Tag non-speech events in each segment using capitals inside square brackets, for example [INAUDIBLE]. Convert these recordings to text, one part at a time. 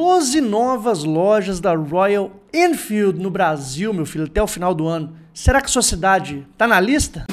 12 novas lojas da Royal Enfield no Brasil, meu filho, até o final do ano. Será que sua cidade tá na lista?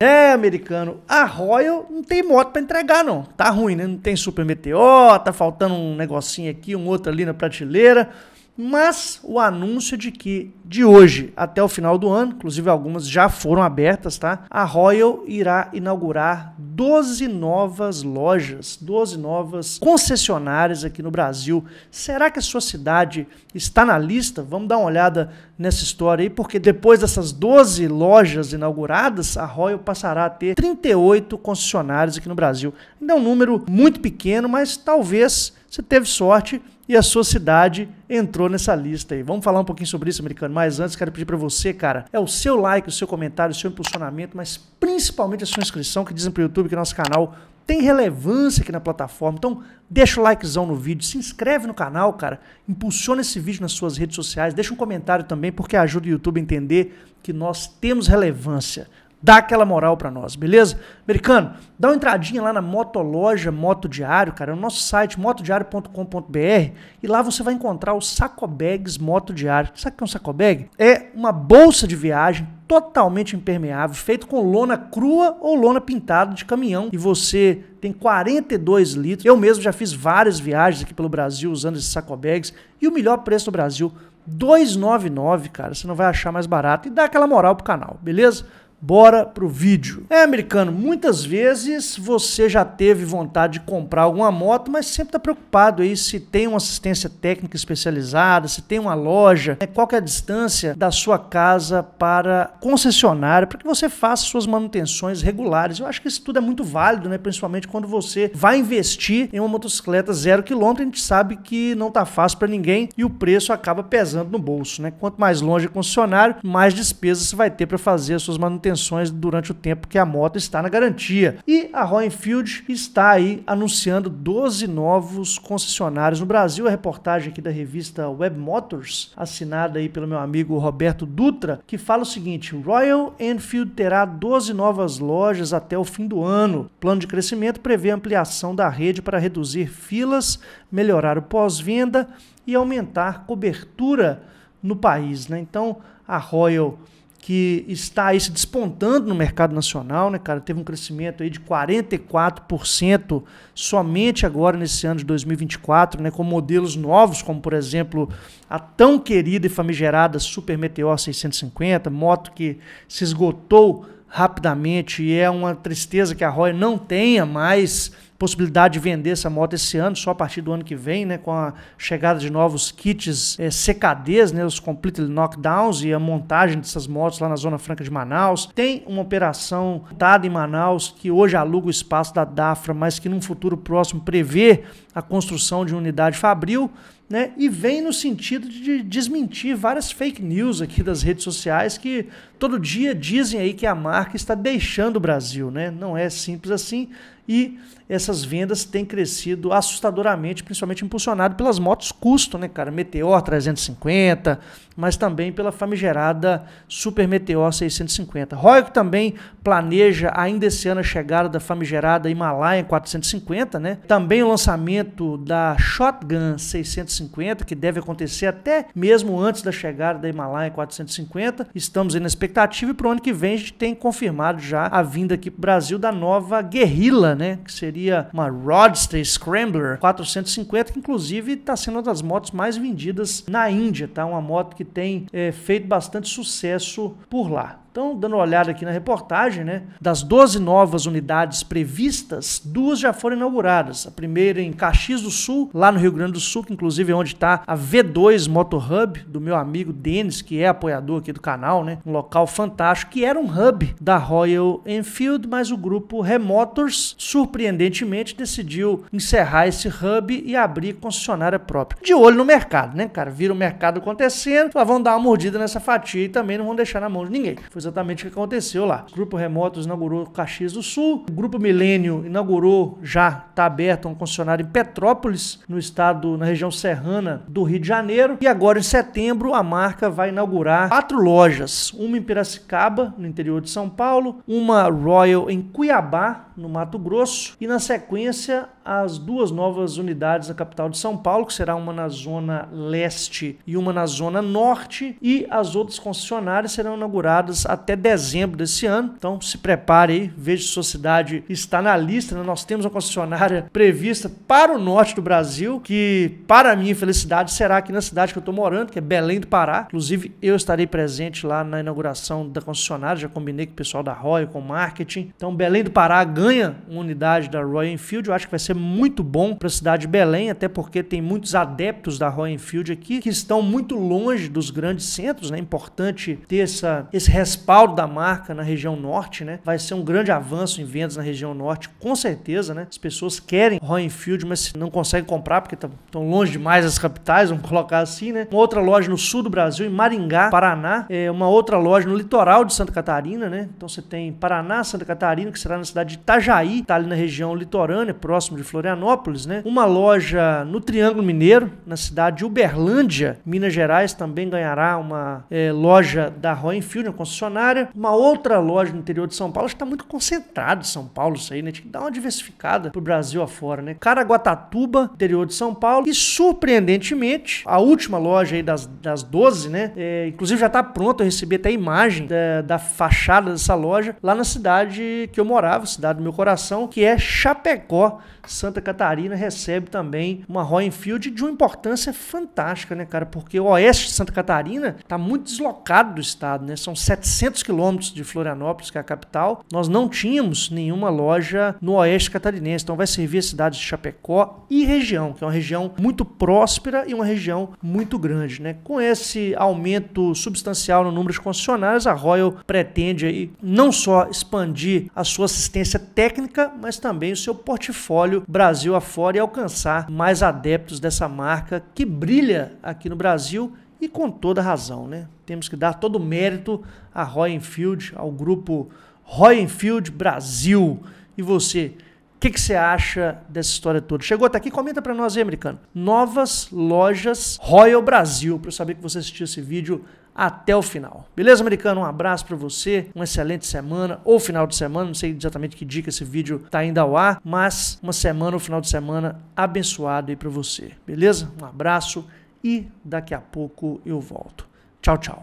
É, americano, a Royal não tem moto para entregar, não. Tá ruim, né? Não tem Super Meteor, tá faltando um negocinho aqui, um outro ali na prateleira. Mas o anúncio de que de hoje até o final do ano, inclusive algumas já foram abertas, tá? A Royal irá inaugurar 12 novas lojas, 12 novas concessionárias aqui no Brasil. Será que a sua cidade está na lista? Vamos dar uma olhada nessa história aí, porque depois dessas 12 lojas inauguradas, a Royal passará a ter 38 concessionárias aqui no Brasil. Ainda é um número muito pequeno, mas talvez, você teve sorte, e a sua cidade entrou nessa lista aí. Vamos falar um pouquinho sobre isso, americano. Mas antes, quero pedir para você, cara, é o seu like, o seu comentário, o seu impulsionamento, mas principalmente a sua inscrição, que dizem para o YouTube que nosso canal tem relevância aqui na plataforma. Então, deixa o likezão no vídeo, se inscreve no canal, cara, impulsiona esse vídeo nas suas redes sociais, deixa um comentário também, porque ajuda o YouTube a entender que nós temos relevância. Dá aquela moral para nós, beleza? Americano, dá uma entradinha lá na Motoloja Moto Diário, cara, no nosso site motodiario.com.br e lá você vai encontrar o Sacobags Moto Diário. Sabe o que é um sacobag? É uma bolsa de viagem totalmente impermeável, feito com lona crua ou lona pintada de caminhão e você tem 42 litros. Eu mesmo já fiz várias viagens aqui pelo Brasil usando esses sacobags e o melhor preço do Brasil, 299, cara, você não vai achar mais barato e dá aquela moral pro canal, beleza? Bora pro vídeo. É, americano, muitas vezes você já teve vontade de comprar alguma moto, mas sempre tá preocupado aí se tem uma assistência técnica especializada, se tem uma loja, né, qual é a distância da sua casa para concessionária, para que você faça suas manutenções regulares. Eu acho que isso tudo é muito válido, né, principalmente quando você vai investir em uma motocicleta zero quilômetro, a gente sabe que não tá fácil para ninguém e o preço acaba pesando no bolso, né? Quanto mais longe é concessionário, mais despesas você vai ter para fazer as suas manutenções manutenções durante o tempo que a moto está na garantia. E a Roenfield está aí anunciando 12 novos concessionários no Brasil. A reportagem aqui da revista Web Motors, assinada aí pelo meu amigo Roberto Dutra, que fala o seguinte: Royal Enfield terá 12 novas lojas até o fim do ano. O plano de crescimento prevê ampliação da rede para reduzir filas, melhorar o pós-venda e aumentar cobertura no país. Né? Então, a Royal que está aí se despontando no mercado nacional, né, cara? Teve um crescimento aí de 44% somente agora nesse ano de 2024, né, com modelos novos, como por exemplo, a tão querida e famigerada Super Meteor 650, moto que se esgotou rapidamente e é uma tristeza que a Roy não tenha mais possibilidade de vender essa moto esse ano, só a partir do ano que vem, né, com a chegada de novos kits é, eh, CKDs, né, os Complete Knockdowns e a montagem dessas motos lá na Zona Franca de Manaus. Tem uma operação dada em Manaus que hoje aluga o espaço da DAFRA, mas que num futuro próximo prevê a construção de unidade fabril né? E vem no sentido de desmentir várias fake news aqui das redes sociais que todo dia dizem aí que a marca está deixando o Brasil, né? Não é simples assim e essas vendas têm crescido assustadoramente, principalmente impulsionado pelas motos custo, né, cara? Meteor 350, mas também pela famigerada Super Meteor 650. Royco também planeja ainda esse ano a chegada da famigerada Himalaya 450, né? Também o lançamento da Shotgun 650 450, que deve acontecer até mesmo antes da chegada da Himalaia 450. Estamos aí na expectativa e para o ano que vem a gente tem confirmado já a vinda aqui para o Brasil da nova Guerrilla, né? Que seria uma Roadster Scrambler 450, que inclusive está sendo uma das motos mais vendidas na Índia, tá? Uma moto que tem é, feito bastante sucesso por lá. Então, dando uma olhada aqui na reportagem, né, das 12 novas unidades previstas, duas já foram inauguradas. A primeira em Caxias do Sul, lá no Rio Grande do Sul, que inclusive é onde está a V2 Moto Hub, do meu amigo Denis, que é apoiador aqui do canal, né? Um local fantástico, que era um hub da Royal Enfield, mas o grupo Remotors, surpreendentemente, decidiu encerrar esse hub e abrir concessionária própria. De olho no mercado, né, cara? Vira o mercado acontecendo, lá vão dar uma mordida nessa fatia e também não vão deixar na mão de ninguém. Foi exatamente o que aconteceu lá. O Grupo Remotos inaugurou Caxias do Sul, o Grupo Milênio inaugurou, já está aberto, é um concessionário em Petrópolis, no estado, na região serrana do Rio de Janeiro. E agora, em setembro, a marca vai inaugurar quatro lojas, uma em Piracicaba, no interior de São Paulo, uma Royal em Cuiabá, no Mato Grosso, e na sequência as duas novas unidades na capital de São Paulo, que será uma na zona leste e uma na zona norte, e as outras concessionárias serão inauguradas até dezembro desse ano. Então se prepare aí, veja se sua cidade está na lista. Né? Nós temos uma concessionária prevista para o norte do Brasil, que para a minha felicidade será aqui na cidade que eu estou morando, que é Belém do Pará. Inclusive eu estarei presente lá na inauguração da concessionária, já combinei com o pessoal da Royal, com o marketing. Então Belém do Pará ganha ganha uma unidade da Royal Enfield. Eu acho que vai ser muito bom para a cidade de Belém, até porque tem muitos adeptos da Royal Enfield aqui que estão muito longe dos grandes centros. Né? É importante ter essa, esse respaldo da marca na região norte. Né? Vai ser um grande avanço em vendas na região norte, com certeza. Né? As pessoas querem Royal Enfield, mas não conseguem comprar porque estão tá, longe demais das capitais, vamos [LAUGHS] colocar assim. Né? Uma outra loja no sul do Brasil, em Maringá, Paraná. É uma outra loja no litoral de Santa Catarina. Né? Então você tem Paraná, Santa Catarina, que será na cidade de Itaipu Itajaí, tá ali na região litorânea, próximo de Florianópolis, né? Uma loja no Triângulo Mineiro, na cidade de Uberlândia, Minas Gerais, também ganhará uma é, loja da Royal Enfield, uma concessionária. Uma outra loja no interior de São Paulo, acho que tá muito concentrado em São Paulo isso aí, né? Tinha que dar uma diversificada pro Brasil afora, né? Caraguatatuba, interior de São Paulo. E surpreendentemente, a última loja aí das, das 12, né? É, inclusive já tá pronta, eu recebi até a imagem da, da fachada dessa loja lá na cidade que eu morava, cidade meu coração, que é Chapecó. Santa Catarina recebe também uma Field de uma importância fantástica, né, cara? Porque o oeste de Santa Catarina está muito deslocado do estado, né? São 700 quilômetros de Florianópolis, que é a capital. Nós não tínhamos nenhuma loja no oeste catarinense, então vai servir a cidade de Chapecó e região, que é uma região muito próspera e uma região muito grande, né? Com esse aumento substancial no número de concessionários, a Royal pretende aí não só expandir a sua assistência técnica, mas também o seu portfólio Brasil afora e alcançar mais adeptos dessa marca que brilha aqui no Brasil e com toda razão, né? Temos que dar todo o mérito a Roy Enfield, ao grupo Roy Enfield Brasil. E você, o que, que, você acha dessa história toda? Chegou até aqui? Comenta para nós aí, americano. Novas lojas Royal Brasil, para eu saber que você assistiu esse vídeo até o final. Beleza, americano? Um abraço para você, uma excelente semana ou final de semana, não sei exatamente que dica esse vídeo tá ainda ao ar, mas uma semana ou final de semana abençoado aí para você. Beleza? Um abraço e daqui a pouco eu volto. Tchau, tchau.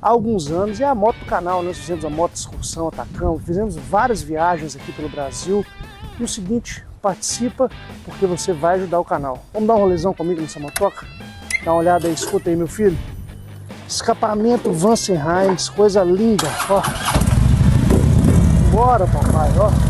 há alguns anos, é a moto do canal, nós né? fizemos a moto excursão Atacama, fizemos várias viagens aqui pelo Brasil. E o seguinte, participa porque você vai ajudar o canal. Vamos dar um rolezão comigo nessa motoca? Dá uma olhada aí, escuta aí meu filho. Escapamento Vansenheims, coisa linda, ó. Bora papai, ó.